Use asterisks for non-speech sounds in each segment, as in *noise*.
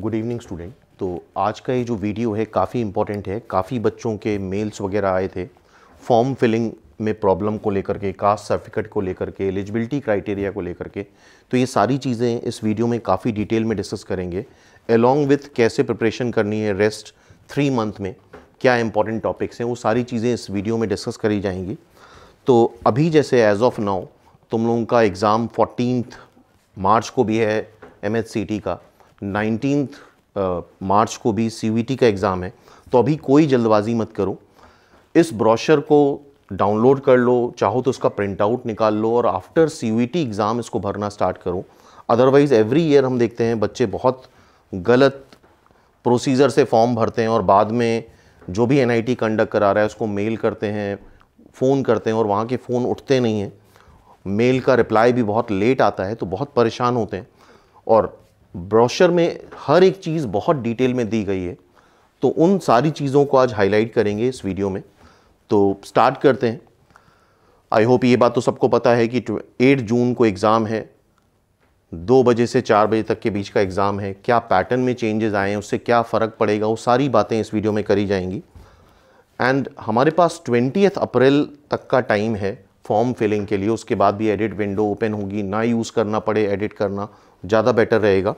Good evening student तो आज का ये जो वीडियो है काफ़ी इम्पॉर्टेंट है काफ़ी बच्चों के मेल्स वगैरह आए थे फॉर्म फिलिंग में प्रॉब्लम को लेकर के कास्ट सर्टिफिकेट को लेकर के एलिजिबिलिटी क्राइटेरिया को लेकर के तो ये सारी चीज़ें इस वीडियो में काफ़ी डिटेल में डिस्कस करेंगे अलॉन्ग विथ कैसे प्रिपरेशन करनी है रेस्ट थ्री मंथ में क्या इंपॉर्टेंट टॉपिक्स हैं वो सारी चीज़ें इस वीडियो में डिस्कस करी जाएंगी तो अभी जैसे एज ऑफ नाउ तुम लोगों का एग्ज़ाम फोर्टीन मार्च को भी है एम का नाइनटीन मार्च को भी सी का एग्ज़ाम है तो अभी कोई जल्दबाजी मत करो इस ब्रॉशर को डाउनलोड कर लो चाहो तो उसका प्रिंट आउट निकाल लो और आफ्टर सी एग्ज़ाम इसको भरना स्टार्ट करो अदरवाइज़ एवरी ईयर हम देखते हैं बच्चे बहुत गलत प्रोसीजर से फॉर्म भरते हैं और बाद में जो भी एन कंडक्ट करा रहा है उसको मेल करते हैं फ़ोन करते हैं और वहाँ के फ़ोन उठते नहीं हैं मेल का रिप्लाई भी बहुत लेट आता है तो बहुत परेशान होते हैं और ब्रोशर में हर एक चीज़ बहुत डिटेल में दी गई है तो उन सारी चीज़ों को आज हाईलाइट करेंगे इस वीडियो में तो स्टार्ट करते हैं आई होप ये बात तो सबको पता है कि एट जून को एग्ज़ाम है दो बजे से चार बजे तक के बीच का एग्ज़ाम है क्या पैटर्न में चेंजेस आए हैं उससे क्या फ़र्क पड़ेगा वो सारी बातें इस वीडियो में करी जाएंगी एंड हमारे पास ट्वेंटी अप्रैल तक का टाइम है फॉर्म फिलिंग के लिए उसके बाद भी एडिट विंडो ओपन होगी ना यूज़ करना पड़े एडिट करना ज़्यादा बेटर रहेगा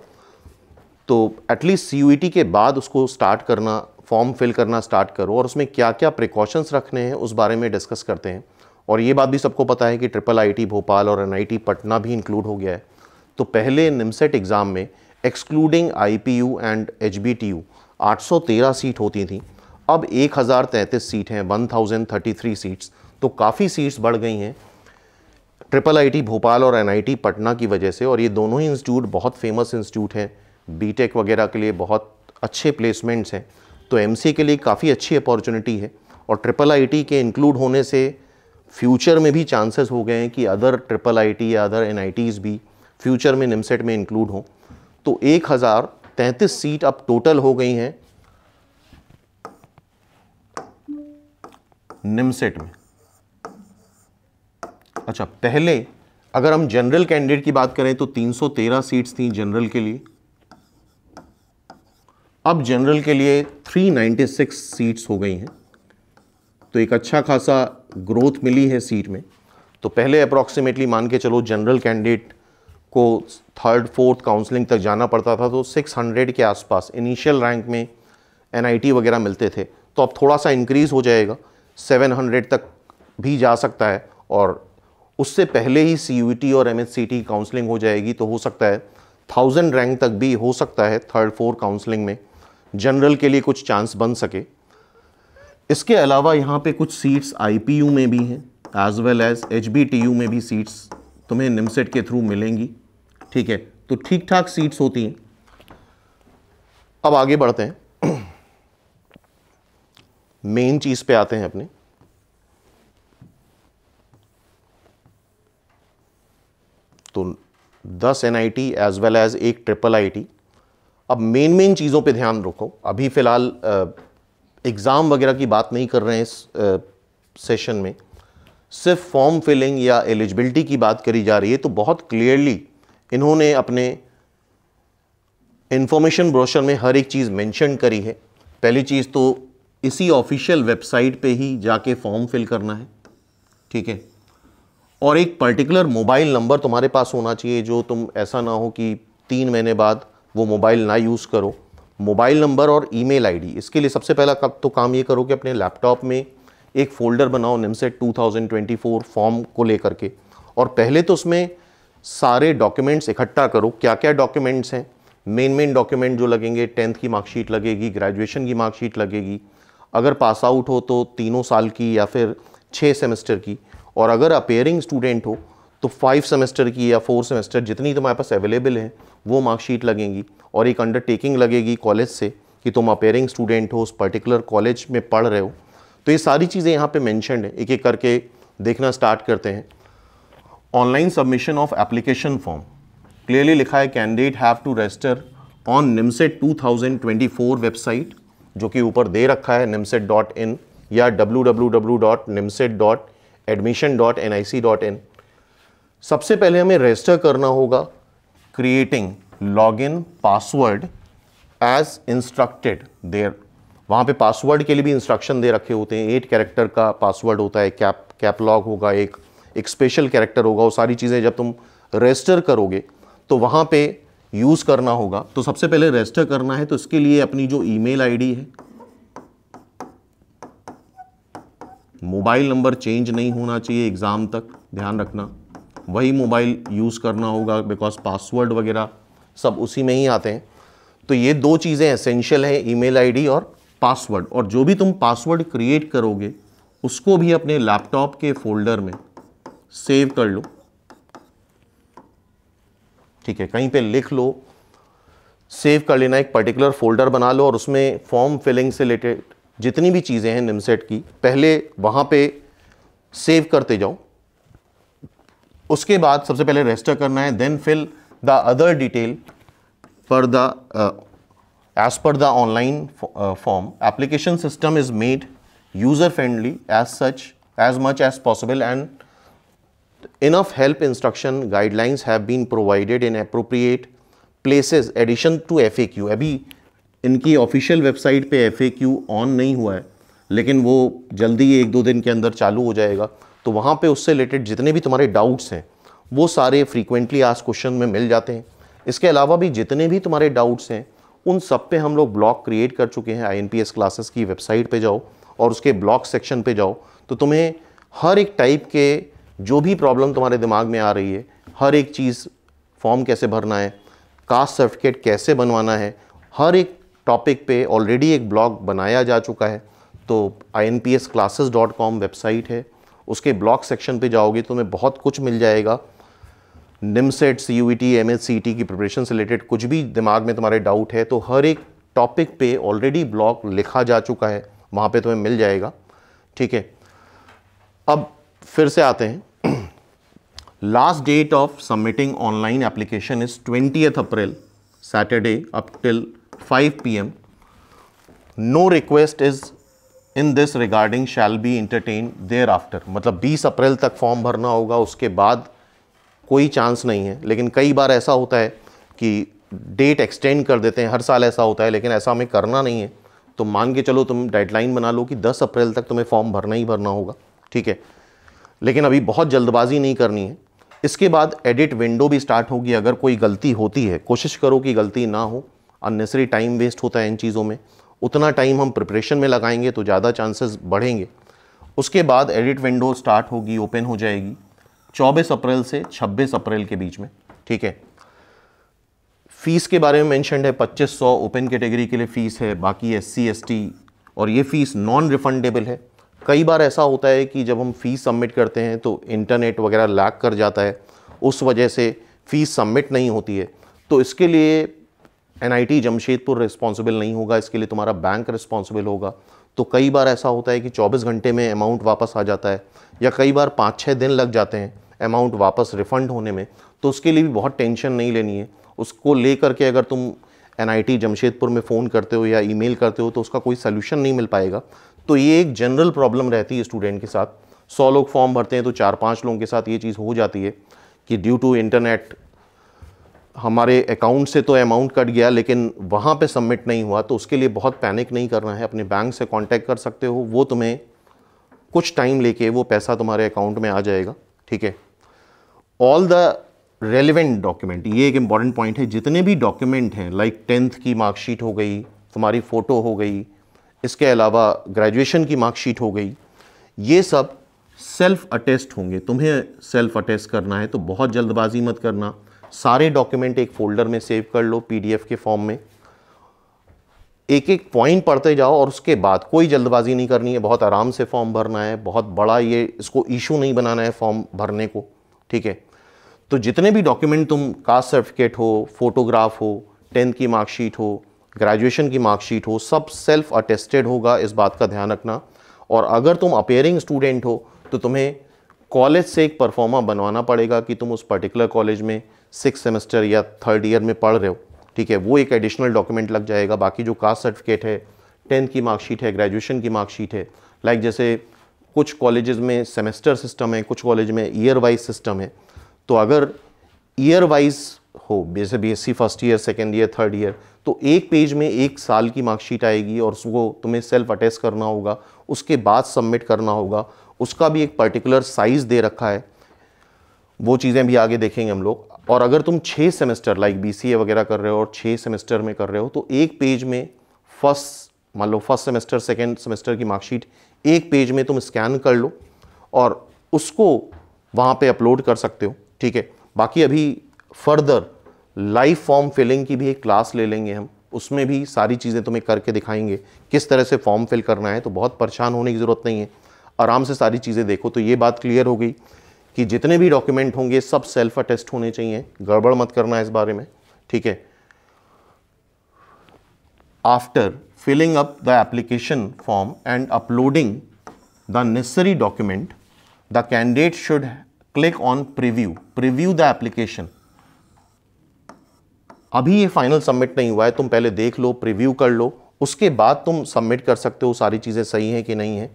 तो एटलीस्ट सी e के बाद उसको स्टार्ट करना फॉर्म फिल करना स्टार्ट करो और उसमें क्या क्या प्रिकॉशंस रखने हैं उस बारे में डिस्कस करते हैं और ये बात भी सबको पता है कि ट्रिपल आई भोपाल और एन पटना भी इंक्लूड हो गया है तो पहले निमसेट एग्ज़ाम e में एक्सक्लूडिंग यू एंड सौ 813 सीट होती थी अब एक सीट हैं 1033 सीट्स तो काफ़ी सीट्स बढ़ गई हैं ट्रिपल आईटी भोपाल और एनआईटी पटना की वजह से और ये दोनों ही इंस्टीट्यूट बहुत फेमस इंस्टीट्यूट हैं बीटेक वगैरह के लिए बहुत अच्छे प्लेसमेंट्स हैं तो एम के लिए काफ़ी अच्छी अपॉर्चुनिटी है और ट्रिपल आईटी के इंक्लूड होने से फ्यूचर में भी चांसेस हो गए हैं कि अदर ट्रिपल आई या अदर एन भी फ्यूचर में निमसेट e में इंक्लूड हों तो एक हज़ार तैंतीस सीट अब टोटल हो गई हैं निमसेट e में अच्छा पहले अगर हम जनरल कैंडिडेट की बात करें तो 313 सीट्स थी जनरल के लिए अब जनरल के लिए 396 सीट्स हो गई हैं तो एक अच्छा खासा ग्रोथ मिली है सीट में तो पहले अप्रॉक्सीमेटली मान के चलो जनरल कैंडिडेट को थर्ड फोर्थ काउंसलिंग तक जाना पड़ता था तो 600 के आसपास इनिशियल रैंक में एनआईटी वगैरह मिलते थे तो अब थोड़ा सा इंक्रीज़ हो जाएगा 700 तक भी जा सकता है और उससे पहले ही सी और एम की काउंसलिंग हो जाएगी तो हो सकता है थाउजेंड रैंक तक भी हो सकता है थर्ड फोर काउंसलिंग में जनरल के लिए कुछ चांस बन सके इसके अलावा यहाँ पे कुछ सीट्स आईपीयू में भी हैं एज वेल एज एच में भी सीट्स तुम्हें निमसेट e के थ्रू मिलेंगी ठीक है तो ठीक ठाक सीट्स होती हैं अब आगे बढ़ते हैं मेन *clears throat* चीज़ पे आते हैं अपने तो 10 N I T as well as एक ट्रिपल आई टी अब मेन मेन चीज़ों पे ध्यान रखो अभी फ़िलहाल एग्ज़ाम वगैरह की बात नहीं कर रहे हैं इस आ, सेशन में सिर्फ फॉर्म फिलिंग या एलिजिबिलिटी की बात करी जा रही है तो बहुत क्लियरली इन्होंने अपने इन्फॉर्मेशन ब्रोशर में हर एक चीज़ मेंशन करी है पहली चीज़ तो इसी ऑफिशियल वेबसाइट पे ही जाके फॉर्म फिल करना है ठीक है और एक पर्टिकुलर मोबाइल नंबर तुम्हारे पास होना चाहिए जो तुम ऐसा ना हो कि तीन महीने बाद वो मोबाइल ना यूज़ करो मोबाइल नंबर और ईमेल आईडी इसके लिए सबसे पहला कब तो काम ये करो कि अपने लैपटॉप में एक फ़ोल्डर बनाओ निमसेट 2024 फॉर्म को लेकर के और पहले तो उसमें सारे डॉक्यूमेंट्स इकट्ठा करो क्या क्या डॉक्यूमेंट्स हैं मेन मेन डॉक्यूमेंट जो लगेंगे टेंथ की मार्कशीट लगेगी ग्रेजुएशन की मार्कशीट लगेगी अगर पास आउट हो तो तीनों साल की या फिर छः सेमेस्टर की और अगर अपेयरिंग स्टूडेंट हो तो फाइव सेमेस्टर की या फोर सेमेस्टर जितनी तुम्हारे पास अवेलेबल है वो मार्कशीट लगेंगी और एक अंडरटेकिंग लगेगी कॉलेज से कि तुम अपेयरिंग स्टूडेंट हो उस पर्टिकुलर कॉलेज में पढ़ रहे हो तो ये सारी चीज़ें यहाँ पे मैंशनड है एक एक करके देखना स्टार्ट करते हैं online submission of application form clearly लिखा है candidate have to register on NIMCET to website जो कि ऊपर दे रखा है निमसेट डॉट इन या W W W dot NIMCET dot admission dot dot N I C in सबसे पहले हमें रजिस्टर करना होगा creating log in password as instructed there वहाँ पे पासवर्ड के लिए भी इंस्ट्रक्शन दे रखे होते हैं एट कैरेक्टर का पासवर्ड होता है कैप लॉग होगा एक एक स्पेशल कैरेक्टर होगा वो सारी चीज़ें जब तुम रजिस्टर करोगे तो वहाँ पे यूज़ करना होगा तो सबसे पहले रजिस्टर करना है तो इसके लिए अपनी जो ईमेल आईडी है मोबाइल नंबर चेंज नहीं होना चाहिए एग्ज़ाम तक ध्यान रखना वही मोबाइल यूज़ करना होगा बिकॉज पासवर्ड वगैरह सब उसी में ही आते हैं तो ये दो चीज़ें एसेंशियल हैं ईमेल आईडी और पासवर्ड और जो भी तुम पासवर्ड क्रिएट करोगे उसको भी अपने लैपटॉप के फोल्डर में सेव कर लो ठीक है कहीं पे लिख लो सेव कर लेना एक पर्टिकुलर फोल्डर बना लो और उसमें फॉर्म फिलिंग से रिलेटेड जितनी भी चीज़ें हैं निमसेट की पहले वहाँ पे सेव करते जाओ उसके बाद सबसे पहले रजिस्टर करना है then fill the other detail for the as per the online form application system is made user friendly as such as much as possible and enough help instruction guidelines have been provided in appropriate places edition to F अभी इनकी official website पे F on नहीं हुआ है लेकिन वो जल्दी एक दो दिन के अंदर चालू हो जाएगा तो वहाँ पे उससे रिलेटेड जितने भी तुम्हारे डाउट्स हैं वो सारे फ्रीक्वेंटली आज क्वेश्चन में मिल जाते हैं इसके अलावा भी जितने भी तुम्हारे डाउट्स हैं उन सब पे हम लोग ब्लॉग क्रिएट कर चुके हैं आई क्लासेस की वेबसाइट पर जाओ और उसके ब्लॉग सेक्शन पर जाओ तो तुम्हें हर एक टाइप के जो भी प्रॉब्लम तुम्हारे दिमाग में आ रही है हर एक चीज़ फॉर्म कैसे भरना है कास्ट सर्टिफिकेट कैसे बनवाना है हर एक टॉपिक पे ऑलरेडी एक ब्लॉग बनाया जा चुका है तो inpsclasses.com वेबसाइट है उसके ब्लॉग सेक्शन पे जाओगे तो मैं बहुत कुछ मिल जाएगा निमसेट सी यू टी की प्रिपरेशन से रिलेटेड कुछ भी दिमाग में तुम्हारे डाउट है तो हर एक टॉपिक पे ऑलरेडी ब्लॉग लिखा जा चुका है वहाँ पे तुम्हें मिल जाएगा ठीक है अब फिर से आते हैं last date of submitting online application is twenty April Saturday up till 5 pm no request is in this regarding shall be entertain there after मतलब 20 अप्रैल तक फॉर्म भरना होगा उसके बाद कोई चांस नहीं है लेकिन कई बार ऐसा होता है कि डेट एक्सटेंड कर देते हैं हर साल ऐसा होता है लेकिन ऐसा हमें करना नहीं है तो मान के चलो तुम डेडलाइन बना लो कि 10 अप्रैल तक तुम्हें फॉर्म भरना ही भरना होगा ठीक है लेकिन अभी बहुत जल्दबाजी नहीं करनी है इसके बाद एडिट विंडो भी स्टार्ट होगी अगर कोई गलती होती है कोशिश करो कि गलती ना हो अननेसरी टाइम वेस्ट होता है इन चीज़ों में उतना टाइम हम प्रिपरेशन में लगाएंगे तो ज़्यादा चांसेस बढ़ेंगे उसके बाद एडिट विंडो स्टार्ट होगी ओपन हो जाएगी 24 अप्रैल से 26 अप्रैल के बीच में ठीक है फीस के बारे में मैंशनड है 2500 ओपन कैटेगरी के लिए फ़ीस है बाकी एस सी और ये फ़ीस नॉन रिफंडेबल है कई बार ऐसा होता है कि जब हम फ़ीस सबमिट करते हैं तो इंटरनेट वगैरह लैक कर जाता है उस वजह से फ़ीस सबमिट नहीं होती है तो इसके लिए एनआईटी जमशेदपुर रिस्पॉन्सिबल नहीं होगा इसके लिए तुम्हारा बैंक रिस्पॉन्सिबल होगा तो कई बार ऐसा होता है कि 24 घंटे में अमाउंट वापस आ जाता है या कई बार पाँच छः दिन लग जाते हैं अमाउंट वापस रिफ़ंड होने में तो उसके लिए भी बहुत टेंशन नहीं लेनी है उसको ले करके अगर तुम एन जमशेदपुर में फ़ोन करते हो या ईमेल करते हो तो उसका कोई सोल्यूशन नहीं मिल पाएगा तो ये एक जनरल प्रॉब्लम रहती है स्टूडेंट के साथ सौ लोग फॉर्म भरते हैं तो चार पाँच लोगों के साथ ये चीज़ हो जाती है कि ड्यू टू इंटरनेट हमारे अकाउंट से तो अमाउंट कट गया लेकिन वहाँ पे सबमिट नहीं हुआ तो उसके लिए बहुत पैनिक नहीं करना है अपने बैंक से कांटेक्ट कर सकते हो वो तुम्हें कुछ टाइम लेके वो पैसा तुम्हारे अकाउंट में आ जाएगा ठीक है ऑल द रेलिवेंट डॉक्यूमेंट ये एक इम्पॉर्टेंट पॉइंट है जितने भी डॉक्यूमेंट हैं लाइक टेंथ की मार्कशीट हो गई तुम्हारी फ़ोटो हो गई इसके अलावा ग्रेजुएशन की मार्कशीट हो गई ये सब सेल्फ अटेस्ट होंगे तुम्हें सेल्फ अटेस्ट करना है तो बहुत जल्दबाजी मत करना सारे डॉक्यूमेंट एक फोल्डर में सेव कर लो पीडीएफ के फॉर्म में एक एक पॉइंट पढ़ते जाओ और उसके बाद कोई जल्दबाजी नहीं करनी है बहुत आराम से फॉर्म भरना है बहुत बड़ा ये इसको इशू नहीं बनाना है फॉर्म भरने को ठीक है तो जितने भी डॉक्यूमेंट तुम कास्ट सर्टिफिकेट हो फोटोग्राफ हो टेंथ की मार्कशीट हो ग्रेजुएशन की मार्कशीट हो सब सेल्फ अटेस्टेड होगा इस बात का ध्यान रखना और अगर तुम अपेयरिंग स्टूडेंट हो तो तुम्हें कॉलेज से एक परफॉर्मा बनवाना पड़ेगा कि तुम उस पर्टिकुलर कॉलेज में सिक्स सेमेस्टर या थर्ड ईयर में पढ़ रहे हो ठीक है वो एक एडिशनल डॉक्यूमेंट लग जाएगा बाकी जो कास्ट सर्टिफिकेट है टेंथ की मार्कशीट है ग्रेजुएशन की मार्कशीट है लाइक like जैसे कुछ कॉलेजेस में सेमेस्टर सिस्टम है कुछ कॉलेज में ईयर वाइज सिस्टम है तो अगर ईयर वाइज हो जैसे BSc first year second year third year तो एक पेज में एक साल की मार्कशीट आएगी और उसको तुम्हें सेल्फ अटेस्ट करना होगा उसके बाद सबमिट करना होगा उसका भी एक पर्टिकुलर साइज़ दे रखा है वो चीज़ें भी आगे देखेंगे हम लोग और अगर तुम छः semester like B C A वगैरह कर रहे हो और छः सेमेस्टर में कर रहे हो तो एक पेज में फर्स्ट मान लो फर्स्ट सेमेस्टर सेकेंड सेमेस्टर की मार्कशीट एक पेज में तुम स्कैन कर लो और उसको वहाँ पे अपलोड कर सकते हो ठीक है बाकी अभी फर्दर लाइव फॉर्म फिलिंग की भी एक क्लास ले लेंगे हम उसमें भी सारी चीज़ें तुम्हें करके दिखाएंगे किस तरह से फॉर्म फिल करना है तो बहुत परेशान होने की ज़रूरत नहीं है आराम से सारी चीज़ें देखो तो ये बात क्लियर हो गई कि जितने भी डॉक्यूमेंट होंगे सब सेल्फ अटेस्ट होने चाहिए गड़बड़ मत करना इस बारे में ठीक है after filling up the application form and uploading the necessary document the candidate should click on preview preview the application अभी ये फाइनल सबमिट नहीं हुआ है तुम पहले देख लो प्रिव्यू कर लो उसके बाद तुम सबमिट कर सकते हो सारी चीजें सही हैं कि नहीं है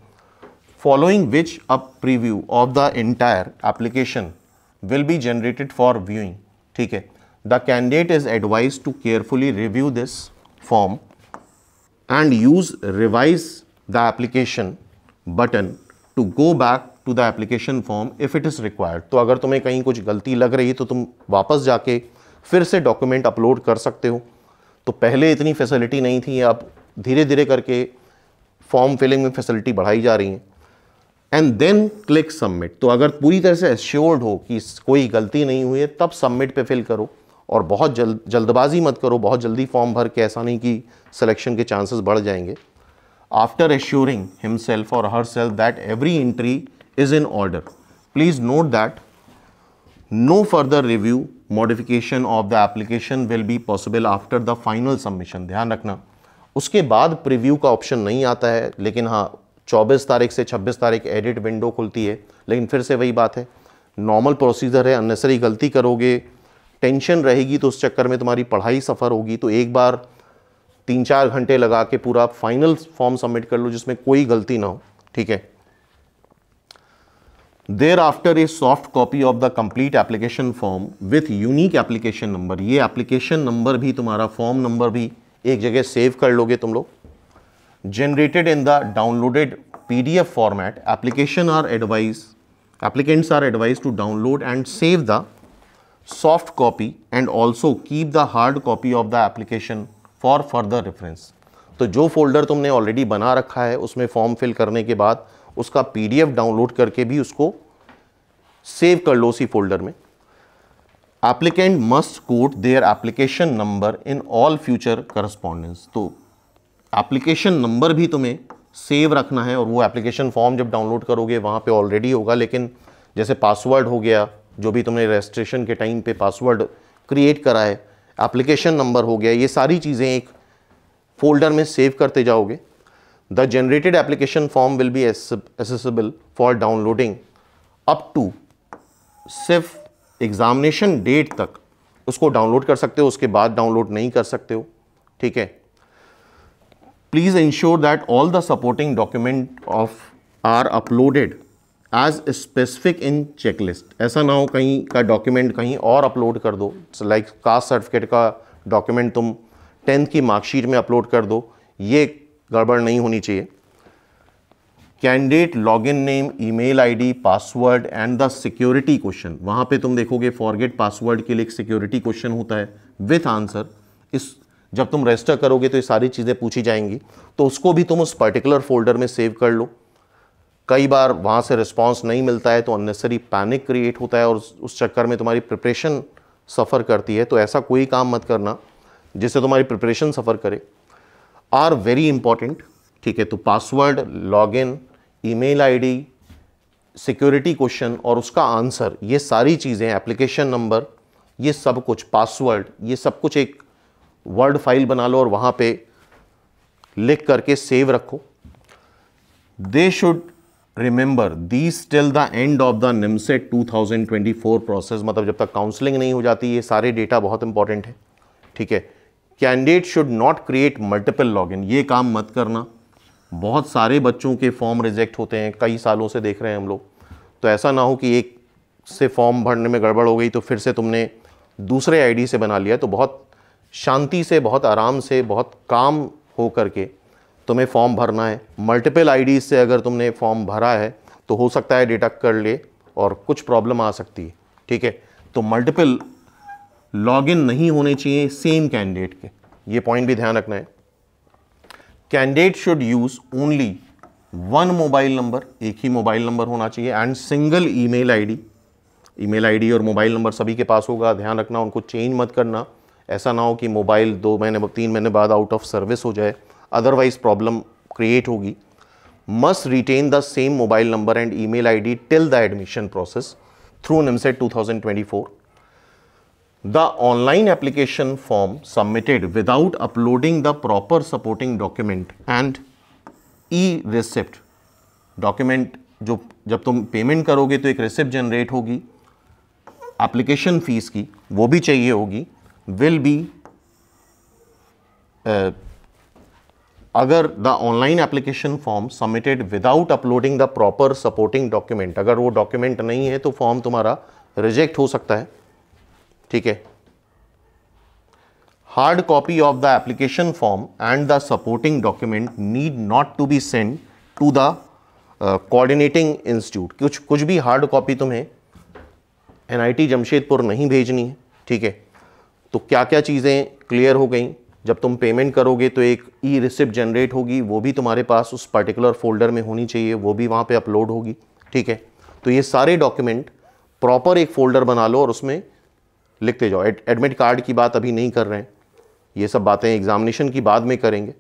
following which a preview of the entire application will be generated for viewing. theek hai The candidate is advised to carefully review this form and use revise the application button to go back to the application form if it is required. तो अगर तुम्हें कहीं कुछ गलती लग रही है तो तुम वापस जाके fir se document upload kar sakte ho to pehle itni facility nahi thi ab dheere dheere karke form filling mein facility badhai ja rahi hai and then click submit तो अगर पूरी तरह से एश्योर्ड हो कि कोई गलती नहीं हुई है तब सबमिट पे फिल करो और बहुत जल्द जल्दबाजी मत करो बहुत जल्दी फॉर्म भर के ऐसा नहीं कि सिलेक्शन के चांसेस बढ़ जाएंगे आफ्टर एश्योरिंग हिमसेल्फ और herself that every entry is in order please note that no further review modification of the application will be possible after the final submission ध्यान रखना उसके बाद प्रिव्यू का option नहीं आता है लेकिन हाँ 24 तारीख से 26 तारीख एडिट विंडो खुलती है लेकिन फिर से वही बात है नॉर्मल प्रोसीजर है अननेसरी गलती करोगे टेंशन रहेगी तो उस चक्कर में तुम्हारी पढ़ाई सफ़र होगी तो एक बार तीन चार घंटे लगा के पूरा फाइनल फॉर्म सबमिट कर लो जिसमें कोई गलती ना हो ठीक है there after a soft copy of the complete application form with unique application number ये एप्लीकेशन नंबर भी तुम्हारा फॉर्म नंबर भी एक जगह सेव कर लोगे तुम लोग generated in the downloaded PDF format, application are advised, applicants are advised to download and save the soft copy and also keep the hard copy of the application for further reference. तो जो folder तुमने already बना रखा है उसमें form fill करने के बाद उसका पीडीएफ डाउनलोड करके भी उसको सेव कर लो उसी फोल्डर में applicant must quote their application number in all future correspondence तो एप्लीकेशन नंबर भी तुम्हें सेव रखना है और वो एप्लीकेशन फॉर्म जब डाउनलोड करोगे वहाँ पे ऑलरेडी होगा लेकिन जैसे पासवर्ड हो गया जो भी तुमने रजिस्ट्रेशन के टाइम पे पासवर्ड क्रिएट करा है एप्लीकेशन नंबर हो गया ये सारी चीज़ें एक फोल्डर में सेव करते जाओगे the generated application form will be accessible for downloading up to सिर्फ एग्जामिनेशन डेट तक उसको डाउनलोड कर सकते हो उसके बाद डाउनलोड नहीं कर सकते हो ठीक है please ensure that all the supporting document of are uploaded as specific in checklist ऐसा ना हो कहीं का डॉक्यूमेंट कहीं और अपलोड कर दो लाइक कास्ट सर्टिफिकेट का डॉक्यूमेंट तुम टेंथ की मार्कशीट में अपलोड कर दो ये गड़बड़ नहीं होनी चाहिए candidate login name email ID password and the security question वहाँ पे तुम देखोगे फॉरगेट पासवर्ड के लिए एक सिक्योरिटी क्वेश्चन होता है विथ आंसर इस जब तुम रजिस्टर करोगे तो ये सारी चीज़ें पूछी जाएंगी तो उसको भी तुम उस पर्टिकुलर फोल्डर में सेव कर लो कई बार वहाँ से रिस्पॉन्स नहीं मिलता है तो अननेसरी पैनिक क्रिएट होता है और उस चक्कर में तुम्हारी प्रिपरेशन सफ़र करती है तो ऐसा कोई काम मत करना जिससे तुम्हारी प्रिपरेशन सफ़र करे आर वेरी इंपॉर्टेंट ठीक है तो password log in email mail security question और उसका आंसर ये सारी चीज़ें एप्लीकेशन नंबर ये सब कुछ पासवर्ड ये सब कुछ एक वर्ड फाइल बना लो और वहाँ पे लिख करके सेव रखो they should remember these till the end of the twenty 2024 process मतलब जब तक काउंसलिंग नहीं हो जाती ये सारे डेटा बहुत इंपॉर्टेंट है ठीक है candidate should not create multiple login ये काम मत करना बहुत सारे बच्चों के फॉर्म रिजेक्ट होते हैं कई सालों से देख रहे हैं हम लोग तो ऐसा ना हो कि एक से फॉर्म भरने में गड़बड़ हो गई तो फिर से तुमने दूसरे आईडी से बना लिया तो बहुत शांति से बहुत आराम से बहुत काम हो कर के तुम्हें फॉर्म भरना है मल्टीपल आई से अगर तुमने फॉर्म भरा है तो हो सकता है डिटक्ट कर ले और कुछ प्रॉब्लम आ सकती है ठीक है तो मल्टीपल लॉगिन नहीं होने चाहिए सेम कैंडिडेट के ये पॉइंट भी ध्यान रखना है candidate should use only one mobile number एक ही मोबाइल नंबर होना चाहिए and single email ID email ID और मोबाइल नंबर सभी के पास होगा ध्यान रखना उनको चेंज मत करना ऐसा ना हो कि मोबाइल दो महीने तीन महीने बाद आउट ऑफ सर्विस हो जाए अदरवाइज प्रॉब्लम क्रिएट होगी must retain the same mobile number and email till the admission process through NIMCET to the online application form submitted without uploading the proper supporting document and e receipt document जो जब तुम payment करोगे तो एक receipt generate होगी application fees की वो भी चाहिए होगी will be uh, अगर the online application form submitted without uploading the proper supporting document अगर वो डॉक्यूमेंट नहीं है तो फॉर्म तुम्हारा रिजेक्ट हो सकता है ठीक है hard copy of the application form and the supporting document need not to be sent to the uh, coordinating institute कुछ कुछ भी hard copy तुम्हें एन आई टी जमशेदपुर नहीं भेजनी है ठीक है तो क्या क्या चीज़ें क्लियर हो गई जब तुम पेमेंट करोगे तो एक ई रिसिप्ट जनरेट होगी वो भी तुम्हारे पास उस पर्टिकुलर फोल्डर में होनी चाहिए वो भी वहाँ पे अपलोड होगी ठीक है तो ये सारे डॉक्यूमेंट प्रॉपर एक फोल्डर बना लो और उसमें लिखते जाओ एडमिट कार्ड की बात अभी नहीं कर रहे हैं ये सब बातें एग्जामिनेशन की बाद में करेंगे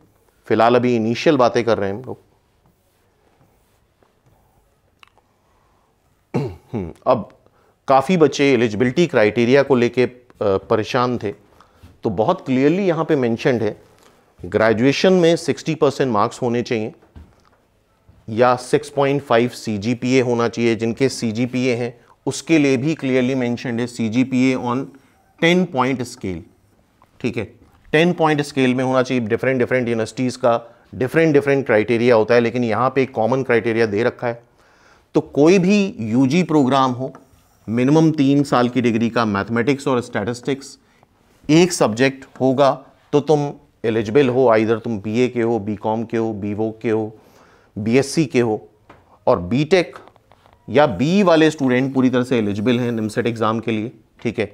फिलहाल अभी इनिशियल बातें कर रहे हैं हम लोग *clears throat* हम्म, अब काफ़ी बच्चे एलिजिबिलिटी क्राइटेरिया को लेके परेशान थे तो बहुत क्लियरली यहाँ पे मैंशनड है ग्रेजुएशन में 60 परसेंट मार्क्स होने चाहिए या 6.5 पॉइंट होना चाहिए जिनके सी हैं उसके लिए भी क्लियरली मैंशनड है सीजीपीए ऑन 10 पॉइंट स्केल ठीक है 10 पॉइंट स्केल में होना चाहिए डिफरेंट डिफरेंट यूनिवर्सिटीज़ का डिफरेंट डिफरेंट क्राइटेरिया होता है लेकिन यहाँ पे एक कॉमन क्राइटेरिया दे रखा है तो कोई भी यूजी प्रोग्राम हो मिनिमम तीन साल की डिग्री का मैथमेटिक्स और स्टैटिस्टिक्स एक सब्जेक्ट होगा तो तुम एलिजिबल हो आइधर तुम बीए के हो बीकॉम के हो बी के हो बीएससी के हो और बीटेक या बी वाले स्टूडेंट पूरी तरह से एलिजिबल हैं निमसेट एग्ज़ाम e के लिए ठीक है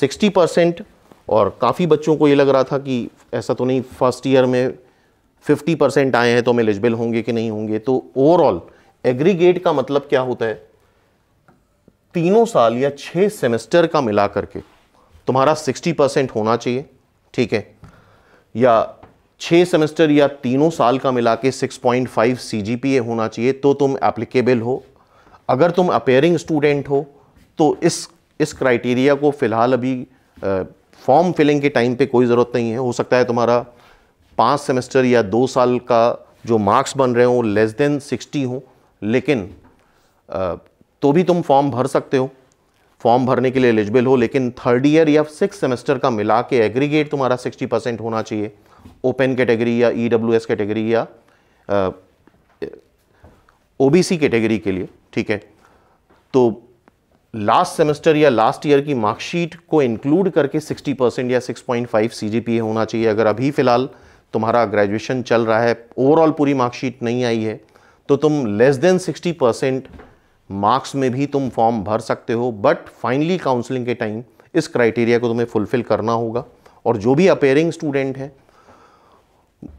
सिक्सटी परसेंट और काफ़ी बच्चों को ये लग रहा था कि ऐसा तो नहीं फर्स्ट ईयर में फिफ्टी परसेंट आए हैं तो हम एलिजिबल होंगे कि नहीं होंगे तो ओवरऑल एग्रीगेट का मतलब क्या होता है तीनों साल या छः सेमेस्टर का मिला करके तुम्हारा 60 परसेंट होना चाहिए ठीक है या छः सेमेस्टर या तीनों साल का मिला के six point five C G P A होना चाहिए तो तुम एप्लीकेबल हो अगर तुम अपेयरिंग स्टूडेंट हो तो इस इस क्राइटेरिया को फ़िलहाल अभी फॉर्म फिलिंग के टाइम पे कोई ज़रूरत नहीं है हो सकता है तुम्हारा पाँच सेमेस्टर या दो साल का जो मार्क्स बन रहे हों लेस देन सिक्सटी हो लेकिन तो भी तुम फॉर्म भर सकते हो फॉर्म भरने के लिए एलिजिबल हो लेकिन थर्ड ईयर या सिक्स सेमेस्टर का मिला के एग्रीगेट तुम्हारा सिक्सटी परसेंट होना चाहिए ओपन कैटेगरी या ई डब्ल्यू एस कैटेगरी या ओ बी सी कैटेगरी के लिए ठीक है तो लास्ट सेमेस्टर या लास्ट ईयर की मार्कशीट को इंक्लूड करके 60 परसेंट या 6.5 ए होना चाहिए अगर अभी फ़िलहाल तुम्हारा ग्रेजुएशन चल रहा है ओवरऑल पूरी मार्कशीट नहीं आई है तो तुम लेस देन 60 परसेंट मार्क्स में भी तुम फॉर्म भर सकते हो बट फाइनली काउंसलिंग के टाइम इस क्राइटेरिया को तुम्हें फुलफ़िल करना होगा और जो भी अपेयरिंग स्टूडेंट है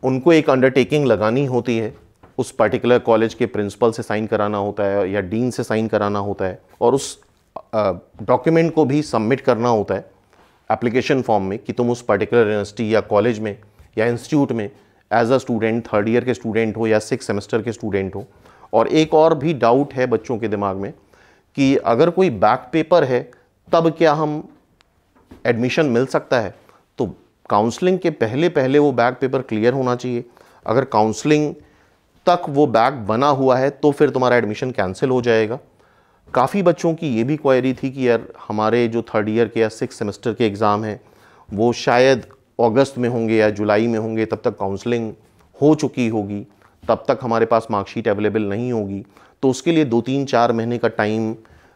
उनको एक अंडरटेकिंग लगानी होती है उस पर्टिकुलर कॉलेज के प्रिंसिपल से साइन कराना होता है या डीन से साइन कराना होता है और उस डॉक्यूमेंट को भी सबमिट करना होता है एप्लीकेशन फॉर्म में कि तुम उस पर्टिकुलर यूनिवर्सिटी या कॉलेज में या इंस्टीट्यूट में as a student third year के स्टूडेंट हो या सिक्स सेमेस्टर के स्टूडेंट हो और एक और भी डाउट है बच्चों के दिमाग में कि अगर कोई बैक पेपर है तब क्या हम एडमिशन मिल सकता है तो काउंसलिंग के पहले पहले वो बैक पेपर क्लियर होना चाहिए अगर काउंसलिंग तक वो बैग बना हुआ है तो फिर तुम्हारा एडमिशन कैंसिल हो जाएगा काफ़ी बच्चों की ये भी क्वायरी थी कि यार हमारे जो थर्ड ईयर के या सिक्स सेमेस्टर के एग्ज़ाम हैं वो शायद अगस्त में होंगे या जुलाई में होंगे तब तक काउंसलिंग हो चुकी होगी तब तक हमारे पास मार्कशीट अवेलेबल नहीं होगी तो उसके लिए दो तीन चार महीने का टाइम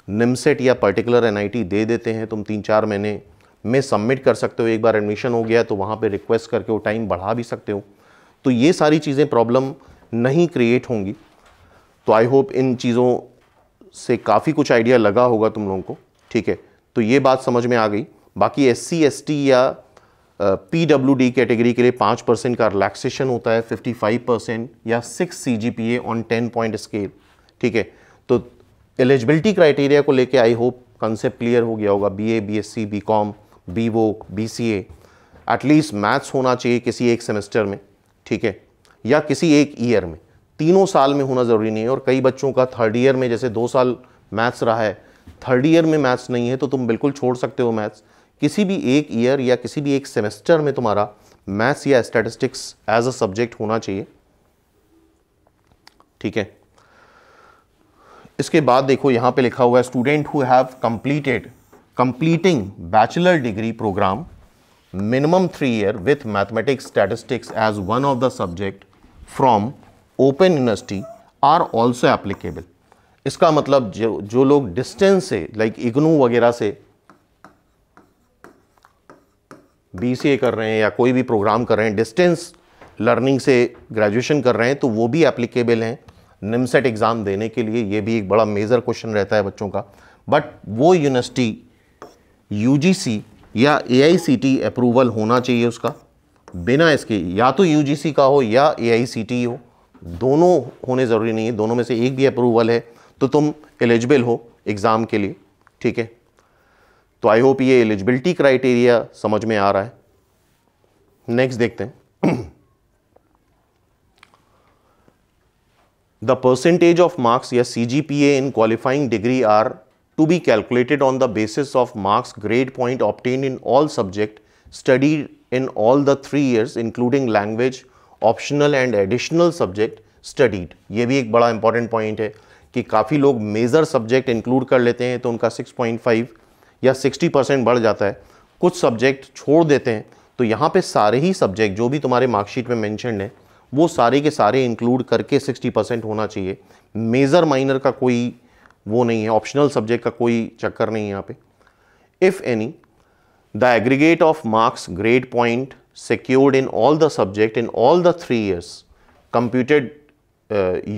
निमसेट या पर्टिकुलर एन दे देते हैं तुम तीन चार महीने में सबमिट कर सकते हो एक बार एडमिशन हो गया तो वहाँ पर रिक्वेस्ट करके वो टाइम बढ़ा भी सकते हो तो ये सारी चीज़ें प्रॉब्लम नहीं क्रिएट होंगी तो आई होप इन चीज़ों से काफ़ी कुछ आइडिया लगा होगा तुम लोगों को ठीक है तो ये बात समझ में आ गई बाकी एस सी या पी डब्ल्यू डी कैटेगरी के लिए पाँच परसेंट का रिलैक्सेशन होता है फिफ्टी फाइव परसेंट या six C G P A on ten point scale ठीक है तो एलिजिबिलिटी क्राइटेरिया को लेके आई होप कंसेप्ट क्लियर हो गया होगा B A B S C B com B वो बी सी एटलीस्ट मैथ्स होना चाहिए किसी एक सेमेस्टर में ठीक है या किसी एक ईयर में तीनों साल में होना ज़रूरी नहीं है और कई बच्चों का थर्ड ईयर में जैसे दो साल मैथ्स रहा है थर्ड ईयर में मैथ्स नहीं है तो तुम बिल्कुल छोड़ सकते हो मैथ्स किसी भी एक ईयर या किसी भी एक सेमेस्टर में तुम्हारा मैथ्स या स्टैटिस्टिक्स एज अ सब्जेक्ट होना चाहिए ठीक है इसके बाद देखो यहां पे लिखा हुआ है student who have completed completing bachelor degree programme minimum three year with mathematics statistics as one of the subject from open university are also applicable इसका मतलब जो जो लोग डिस्टेंस से लाइक like इग्नू वगैरह से बी कर रहे हैं या कोई भी प्रोग्राम कर रहे हैं डिस्टेंस लर्निंग से ग्रेजुएशन कर रहे हैं तो वो भी एप्लीकेबल हैं निमसेट एग्ज़ाम e देने के लिए ये भी एक बड़ा मेजर क्वेश्चन रहता है बच्चों का बट वो यूनिवर्सिटी यूजीसी या एआईसीटी अप्रूवल होना चाहिए उसका बिना इसके या तो यूजीसी का हो या एआईसीटी हो दोनों होने ज़रूरी नहीं है दोनों में से एक भी अप्रूवल है तो तुम एलिजिबल हो एग्ज़ाम के लिए ठीक है तो आई होप ये एलिजिबिलिटी क्राइटेरिया समझ में आ रहा है नेक्स्ट देखते हैं द परसेंटेज ऑफ मार्क्स या C G P A in qualifying degree are to be calculated on the basis of marks grade point obtained in all subject study in all the three years including language optional and additional subject studied ये भी एक बड़ा important point है कि काफ़ी लोग major subject include कर लेते हैं तो उनका सिक्स पॉइंट फाइव या 60 परसेंट बढ़ जाता है कुछ सब्जेक्ट छोड़ देते हैं तो यहाँ पे सारे ही सब्जेक्ट जो भी तुम्हारे मार्कशीट में मैंशनड है वो सारे के सारे इंक्लूड करके 60 परसेंट होना चाहिए मेजर माइनर का कोई वो नहीं है ऑप्शनल सब्जेक्ट का कोई चक्कर नहीं है यहाँ पे if any the aggregate of marks grade point secured in all the subject in all the three years computed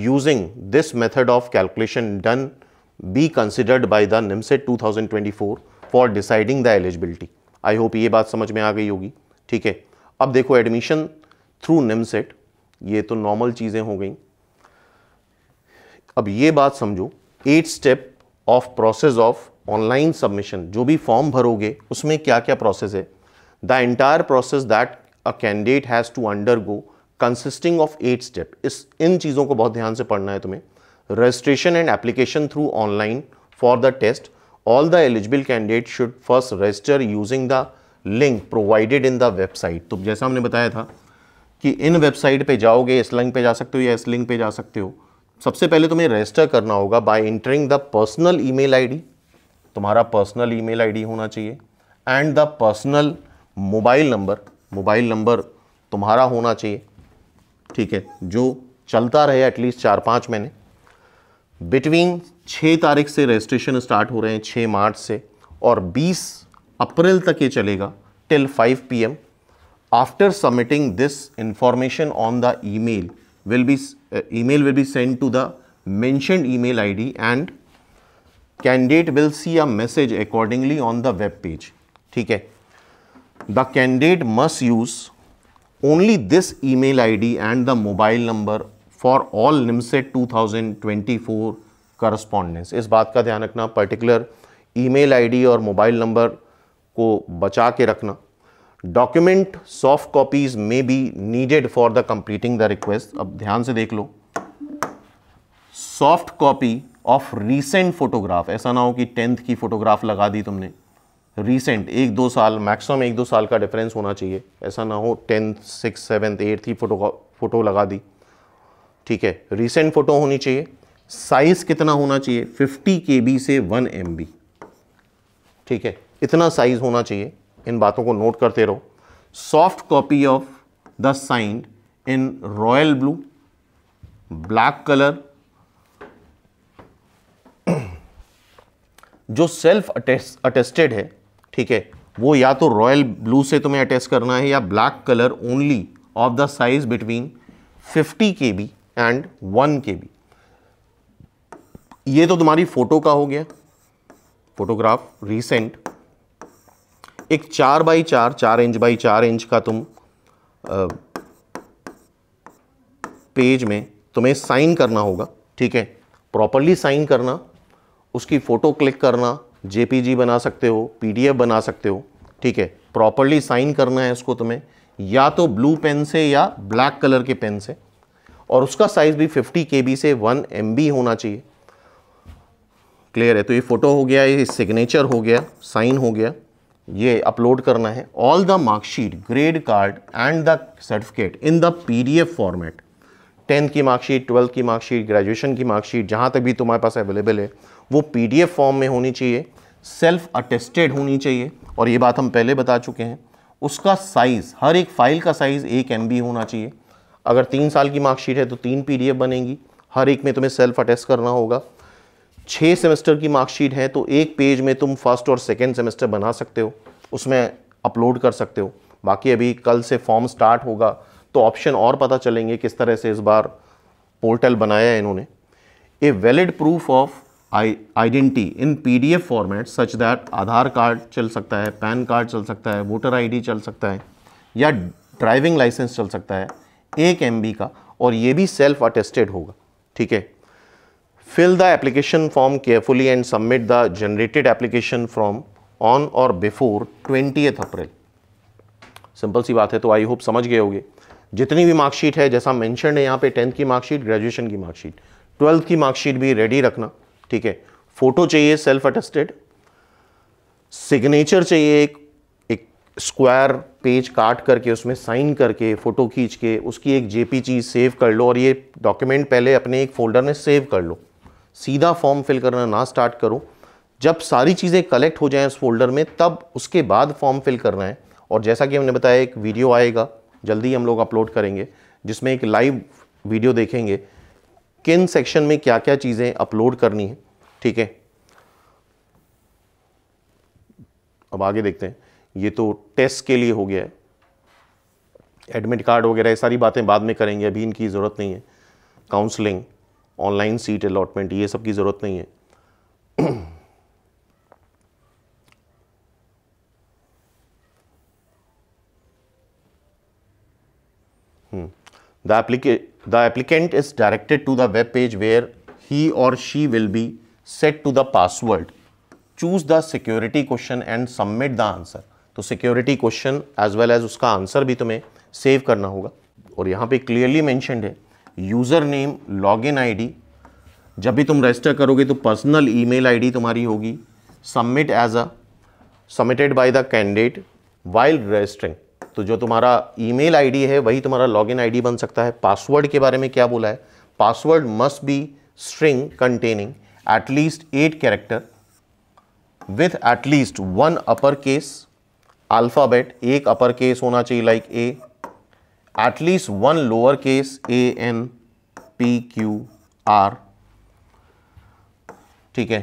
using this method of calculation done be considered by the NIMCET two thousand twenty four for deciding the eligibility I hope ये बात समझ में आ गई होगी ठीक है अब देखो एडमिशन थ्रू निमसेट ये तो नॉर्मल चीज़ें हो गई अब ये बात समझो eight step of process of online submission जो भी फॉर्म भरोगे उसमें क्या क्या प्रोसेस है the entire process that a candidate has to undergo consisting of eight step इस इन चीज़ों को बहुत ध्यान से पढ़ना है तुम्हें registration and application through online for the test all the eligible candidates should first register using the link provided in the website तो जैसा हमने बताया था कि इन वेबसाइट पे जाओगे इस लिंक पे जा सकते हो या इस लिंक पे जा सकते हो सबसे पहले तुम्हें रजिस्टर करना होगा by entering the personal email ID तुम्हारा पर्सनल ईमेल आईडी होना चाहिए and the personal mobile number mobile number तुम्हारा होना चाहिए ठीक है जो चलता रहे एटलीस्ट चार पाँच महीने बिटवीन 6 तारीख से रजिस्ट्रेशन स्टार्ट हो रहे हैं 6 मार्च से और बीस अप्रैल तक ये चलेगा till five P M after submitting this information on the email will be mail will be send to the mentioned email ID and candidate will see a message accordingly on the web page ठीक है the candidate must use only this email I D and the mobile number for all twenty 2024 correspondence इस बात का ध्यान रखना particular email ID और mobile number को बचा के रखना document soft copies may be needed for the completing the request अब ध्यान से देख लो soft copy of recent photograph ऐसा ना हो कि टेंथ की फोटोग्राफ लगा दी तुमने रीसेंट एक दो साल मैक्सिमम एक दो साल का डिफरेंस होना चाहिए ऐसा ना हो टेंथ सिक्स सेवन्थ एट्थ की फोटो फोटो लगा दी ठीक है रिसेंट फोटो होनी चाहिए साइज कितना होना चाहिए 50 के से 1 एम ठीक है इतना साइज होना चाहिए इन बातों को नोट करते रहो soft copy of the signed in royal blue black colour जो सेल्फ अटेस्ट अटेस्टेड है ठीक है वो या तो रॉयल ब्लू से तुम्हें अटेस्ट करना है या black colour only of the size between 50 K B and one K B ये तो तुम्हारी फोटो का हो गया फोटोग्राफ रिसेंट एक चार बाई चार चार इंच बाई चार इंच का तुम आ, पेज में तुम्हें साइन करना होगा ठीक है प्रॉपरली साइन करना उसकी फ़ोटो क्लिक करना जेपीजी बना सकते हो पीडीएफ बना सकते हो ठीक है प्रॉपरली साइन करना है उसको तुम्हें या तो ब्लू पेन से या ब्लैक कलर के पेन से और उसका साइज़ भी 50 के से 1 एम होना चाहिए क्लियर है तो ये फ़ोटो हो गया ये सिग्नेचर हो गया साइन हो गया ये अपलोड करना है all the marksheet grade card and the certificate in the PDF format tenth की मार्कशीट ट्वेल्थ की मार्कशीट ग्रेजुएशन की मार्कशीट जहाँ तक भी तुम्हारे पास अवेलेबल है वो पीडीएफ फॉर्म में होनी चाहिए सेल्फ अटेस्टेड होनी चाहिए और ये बात हम पहले बता चुके हैं उसका साइज़ हर एक फाइल का साइज़ एक एम होना चाहिए अगर तीन साल की मार्कशीट है तो तीन पी बनेंगी हर एक में तुम्हें सेल्फ अटेस्ट करना होगा छः सेमेस्टर की मार्कशीट है तो एक पेज में तुम फर्स्ट और सेकेंड सेमेस्टर बना सकते हो उसमें अपलोड कर सकते हो बाकी अभी कल से फॉर्म स्टार्ट होगा तो ऑप्शन और पता चलेंगे किस तरह से इस बार पोर्टल बनाया है इन्होंने a valid proof of identity in PDF format such that Aadhaar card चल सकता है पैन कार्ड चल सकता है वोटर आईडी चल सकता है या ड्राइविंग लाइसेंस चल सकता है एक एम का और ये भी सेल्फ अटेस्टेड होगा ठीक है fill the application form carefully and submit the generated application form on or before twenty April simple सी बात है तो आई होप समझ गए होगे जितनी भी मार्कशीट है जैसा मैंशन है यहाँ पे टेंथ की मार्कशीट ग्रेजुएशन की मार्कशीट ट्वेल्थ की मार्कशीट भी रेडी रखना ठीक है फोटो चाहिए सेल्फ अटेस्टेड सिग्नेचर चाहिए एक एक स्क्वायर पेज काट करके उसमें साइन करके फ़ोटो खींच के उसकी एक जेपी चीज़ सेव कर लो और ये डॉक्यूमेंट पहले अपने एक फ़ोल्डर में सेव कर लो सीधा फॉर्म फिल करना ना स्टार्ट करो जब सारी चीज़ें कलेक्ट हो जाएं उस फोल्डर में तब उसके बाद फॉर्म फिल करना है और जैसा कि हमने बताया एक वीडियो आएगा जल्दी हम लोग अपलोड करेंगे जिसमें एक लाइव वीडियो देखेंगे किन सेक्शन में क्या क्या चीज़ें अपलोड करनी है ठीक है अब आगे देखते हैं ये तो टेस्ट के लिए हो गया है एडमिट कार्ड वगैरह ये सारी बातें बाद में करेंगे अभी इनकी ज़रूरत नहीं है काउंसलिंग ऑनलाइन सीट अलॉटमेंट ये सब की ज़रूरत नहीं है the applica the applicant is directed to the web page where he or she will be set to the password choose the security question and submit the answer तो security question as well as उसका answer भी तुम्हें save करना होगा और यहाँ पे clearly mentioned है username log in I जब भी तुम रजिस्टर करोगे तो पर्सनल ई मेल तुम्हारी होगी submit as a submitted by the candidate while registering तो जो तुम्हारा ईमेल आईडी है वही तुम्हारा लॉगिन आईडी बन सकता है पासवर्ड के बारे में क्या बोला है password must be string containing at least eight character with at least one upper case alphabet एक अपर केस होना चाहिए like A at least one lower case A N P Q R ठीक है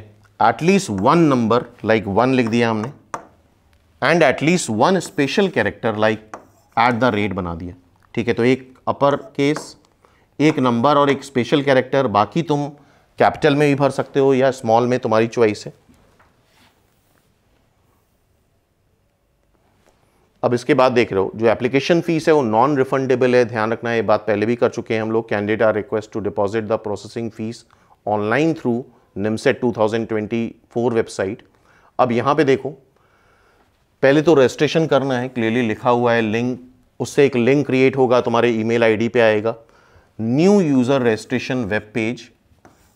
at least one number like one लिख दिया हमने and at least one special character like at the rate बना दिया ठीक है तो एक अपर केस एक नंबर और एक स्पेशल कैरेक्टर बाकी तुम कैपिटल में भी भर सकते हो या स्मॉल में तुम्हारी चॉइस है अब इसके बाद देख रहे हो जो एप्लीकेशन फीस है वो नॉन रिफंडेबल है ध्यान रखना ये बात पहले भी कर चुके हैं हम लोग candidate are request to deposit the processing fees online through twenty 2024 website अब यहाँ पे देखो पहले तो रजिस्ट्रेशन करना है क्लियरली लिखा हुआ है लिंक उससे एक लिंक क्रिएट होगा तुम्हारे आई डी पे आएगा new user registration web page